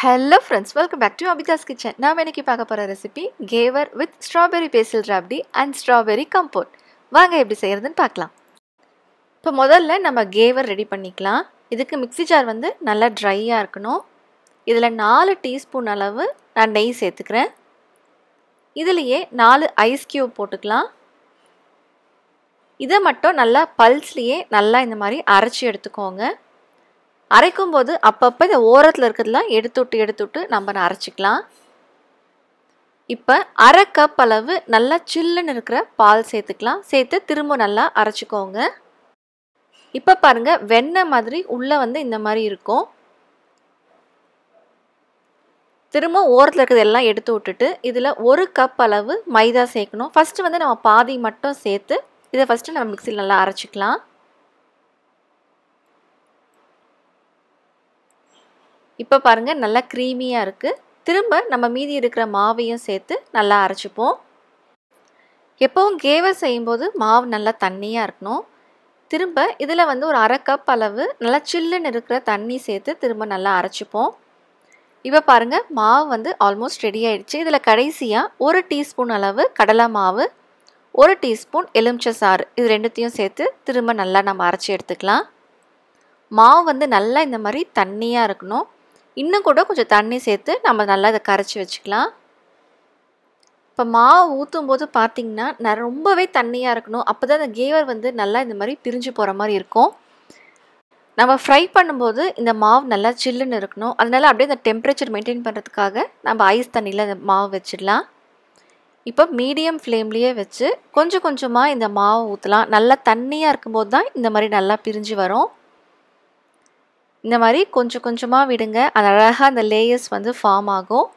hello friends welcome back to Abitha's kitchen நாம் இன்றைக்கி பார்க்க போகிற recipe ghevar with strawberry basil rabdi and strawberry compote வாங்க எப்படி செய்கிறதுன்னு பார்க்கலாம் இப்போ முதல்ல நம்ம கேவர் ரெடி பண்ணிக்கலாம் இதுக்கு மிக்சி ஜார் வந்து நல்லா ட்ரையாக இருக்கணும் இதில் நாலு டீஸ்பூன் அளவு நான் நெய் சேர்த்துக்கிறேன் இதுலேயே நாலு ஐஸ் கியூப் போட்டுக்கலாம் இதை மட்டும் நல்லா பல்ஸ்லேயே நல்லா இந்த மாதிரி அரைச்சி எடுத்துக்கோங்க அரைக்கும் போது அப்பப்போ இந்த ஓரத்தில் இருக்கிறதுலாம் எடுத்து விட்டு நம்ம அரைச்சிக்கலாம் இப்போ அரை கப் அளவு நல்லா சில்லுன்னு இருக்கிற பால் சேர்த்துக்கலாம் சேர்த்து திரும்ப நல்லா அரைச்சிக்கோங்க இப்போ பாருங்கள் வெண்ணெய் மாதிரி உள்ளே வந்து இந்த மாதிரி இருக்கும் திரும்ப ஓரத்தில் இருக்கிறது எல்லாம் எடுத்து விட்டுட்டு இதில் ஒரு கப் அளவு மைதா சேர்க்கணும் ஃபஸ்ட்டு வந்து நம்ம பாதி மட்டும் சேர்த்து இதை ஃபஸ்ட்டு நம்ம மிக்சியில் நல்லா அரைச்சிக்கலாம் இப்போ பாருங்கள் நல்லா க்ரீமியாக இருக்குது திரும்ப நம்ம மீதி இருக்கிற மாவையும் சேர்த்து நல்லா அரைச்சிப்போம் எப்போவும் கேவர் செய்யும்போது மாவு நல்லா தண்ணியாக இருக்கணும் திரும்ப இதில் வந்து ஒரு அரை கப் அளவு நல்லா சில்லுன்னு இருக்கிற தண்ணி சேர்த்து திரும்ப நல்லா அரைச்சிப்போம் இப்போ பாருங்கள் மாவு வந்து ஆல்மோஸ்ட் ரெடி ஆகிடுச்சு இதில் கடைசியாக ஒரு டீஸ்பூன் அளவு கடலை மாவு ஒரு டீஸ்பூன் எலுமிச்சை சாறு இது ரெண்டுத்தையும் சேர்த்து திரும்ப நல்லா நம்ம அரைச்சி எடுத்துக்கலாம் மாவு வந்து நல்லா இந்த மாதிரி தண்ணியாக இருக்கணும் இன்னும் கூட கொஞ்சம் தண்ணி சேர்த்து நம்ம நல்லா இதை கரைச்சி வச்சுக்கலாம் இப்போ மாவு ஊற்றும் போது பார்த்திங்கன்னா ரொம்பவே தண்ணியாக இருக்கணும் அப்போ தான் அந்த கேவர் வந்து நல்லா இந்த மாதிரி பிரிஞ்சு போகிற மாதிரி இருக்கும் நம்ம ஃப்ரை பண்ணும்போது இந்த மாவு நல்லா சில்லுன்னு இருக்கணும் அதனால் அப்படியே இந்த டெம்பரேச்சர் மெயின்டைன் பண்ணுறதுக்காக நம்ம ஐஸ் தண்ணியில் இந்த மாவு வச்சிடலாம் இப்போ மீடியம் ஃப்ளேம்லேயே வச்சு கொஞ்சம் கொஞ்சமாக இந்த மாவு ஊற்றலாம் நல்லா தண்ணியாக இருக்கும்போது தான் இந்த மாதிரி நல்லா பிரிஞ்சு வரும் இந்த மாதிரி கொஞ்சம் கொஞ்சமாக விடுங்க அது அழகாக அந்த லேயர்ஸ் வந்து ஃபார்ம் ஆகும்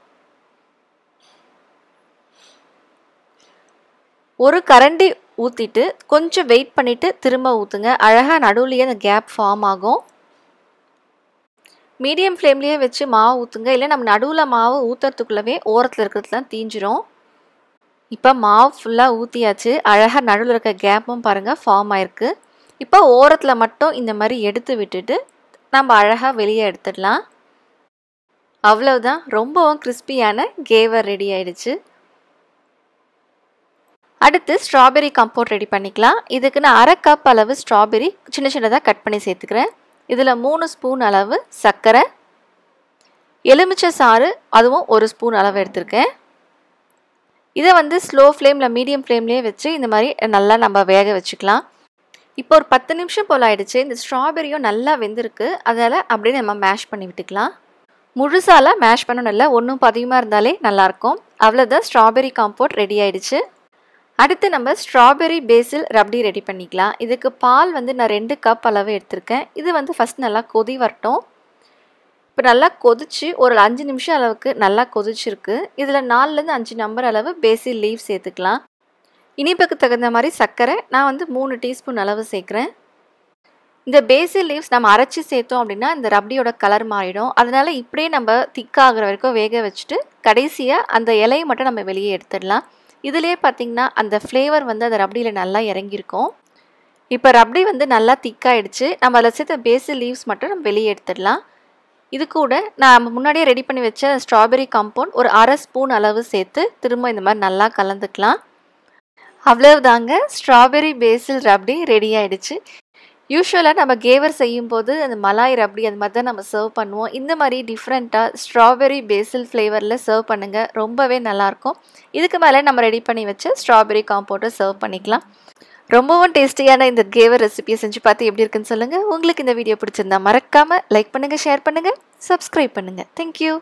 ஒரு கரண்டி ஊற்றிட்டு கொஞ்சம் வெயிட் பண்ணிவிட்டு திரும்ப ஊற்றுங்க அழகாக நடுவுலையே அந்த கேப் ஃபார்ம் ஆகும் மீடியம் ஃப்ளேம்லேயே வச்சு மாவு ஊற்றுங்க இல்லை நம்ம நடுவில் மாவு ஊற்றுறதுக்குள்ளவே ஓரத்தில் தான் தீஞ்சிரும் இப்போ மாவு ஃபுல்லாக ஊற்றியாச்சு அழகாக நடுவில் இருக்க கேப்பும் பாருங்கள் ஃபார்ம் ஆயிருக்கு இப்போ ஓரத்தில் மட்டும் இந்த மாதிரி எடுத்து விட்டுட்டு நம்ம அழகாக வெளியே எடுத்துடலாம் அவ்வளோதான் ரொம்பவும் கிறிஸ்பியான கேவர் ரெடி ஆயிடுச்சு அடுத்து ஸ்ட்ராபெரி கம்போட் ரெடி பண்ணிக்கலாம் இதுக்கு நான் அரை கப் அளவு ஸ்ட்ராபெரி சின்ன சின்னதாக கட் பண்ணி சேர்த்துக்கிறேன் இதில் மூணு ஸ்பூன் அளவு சர்க்கரை எலுமிச்சை சாறு அதுவும் ஒரு ஸ்பூன் அளவு எடுத்திருக்கேன் இதை வந்து ஸ்லோ ஃப்ளேமில் மீடியம் ஃப்ளேம்லேயே வச்சு இந்த மாதிரி நல்லா நம்ம வேக வச்சுக்கலாம் இப்போ ஒரு பத்து நிமிஷம் போல் ஆயிடுச்சு இந்த ஸ்ட்ராபெரியும் நல்லா வெந்திருக்கு அதனால் அப்படியே நம்ம மேஷ் பண்ணி விட்டுக்கலாம் முழுசாலாம் மேஷ் பண்ணணும் இல்லை ஒன்றும் பதியமாக இருந்தாலே நல்லாயிருக்கும் அவ்வளோதான் ஸ்ட்ராபெரி காம்போட் ரெடி ஆயிடுச்சு அடுத்து நம்ம ஸ்ட்ராபெரி பேஸில் ரப்டி ரெடி பண்ணிக்கலாம் இதுக்கு பால் வந்து நான் ரெண்டு கப் அளவு எடுத்திருக்கேன் இது வந்து ஃபஸ்ட் நல்லா கொதி வரட்டும் இப்போ நல்லா கொதிச்சு ஒரு அஞ்சு நிமிஷம் அளவுக்கு நல்லா கொதிச்சிருக்கு இதில் நாலுலேருந்து அஞ்சு நம்பர் அளவு பேசில் லீவ் சேர்த்துக்கலாம் இனிப்புக்கு தகுந்த மாதிரி சர்க்கரை நான் வந்து மூணு டீஸ்பூன் அளவு சேர்க்குறேன் இந்த பேசில் லீவ்ஸ் நம்ம அரைச்சி சேர்த்தோம் அப்படின்னா இந்த ரப்டியோட கலர் மாறிடும் அதனால் இப்படியே நம்ம திக்காகிற வரைக்கும் வேக வச்சுட்டு கடைசியாக அந்த இலையை மட்டும் நம்ம வெளியே எடுத்துடலாம் இதிலே பார்த்திங்கன்னா அந்த ஃப்ளேவர் வந்து அந்த ரப்டியில் நல்லா இறங்கியிருக்கும் இப்போ ரப்டி வந்து நல்லா திக்காயிடுச்சு நம்ம அதில் சேர்த்த பேசில் லீவ்ஸ் மட்டும் நம்ம வெளியே எடுத்துடலாம் இது கூட நான் முன்னாடியே ரெடி பண்ணி வச்ச ஸ்ட்ராபெரி காம்பவுண்ட் ஒரு அரை ஸ்பூன் அளவு சேர்த்து திரும்ப இந்த மாதிரி நல்லா கலந்துக்கலாம் அவ்வளவுதாங்க ஸ்ட்ராபெரி பேசில் ரப்டி ரெடி ஆயிடுச்சு யூஸ்வலாக நம்ம கேவர் செய்யும் போது அந்த மலாய் ரப்டி அது மாதிரி தான் நம்ம சர்வ் பண்ணுவோம் இந்த மாதிரி டிஃப்ரெண்ட்டாக ஸ்ட்ராபெரி பேசில் ஃப்ளேவரில் சர்வ் பண்ணுங்கள் ரொம்பவே நல்லாயிருக்கும் இதுக்கு மேலே நம்ம ரெடி பண்ணி வச்சு ஸ்ட்ராபெரி காம்போட்டை சர்வ் பண்ணிக்கலாம் ரொம்பவும் டேஸ்டியான இந்த கேவர் ரெசிபியை செஞ்சு பார்த்து எப்படி இருக்குன்னு சொல்லுங்கள் உங்களுக்கு இந்த வீடியோ பிடிச்சிருந்தா மறக்காமல் லைக் பண்ணுங்கள் ஷேர் பண்ணுங்கள் சப்ஸ்கிரைப் பண்ணுங்கள் தேங்க்யூ